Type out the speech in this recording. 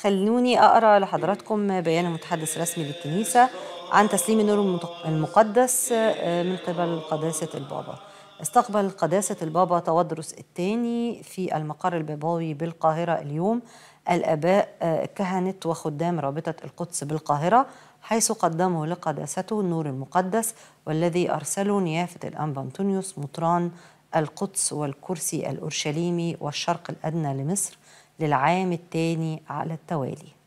خلوني أقرأ لحضراتكم بيان المتحدث الرسمي للكنيسة عن تسليم النور المقدس آه، من قبل قداسة البابا استقبل قداسة البابا تودرس الثاني في المقر البابوي بالقاهرة اليوم الآباء آه، كهنة وخدام رابطة القدس بالقاهرة حيث قدموا لقداسته النور المقدس والذي أرسله نيافة الأنبا أنطونيوس مطران القدس والكرسي الأورشليمي والشرق الأدنى لمصر للعام الثاني على التوالي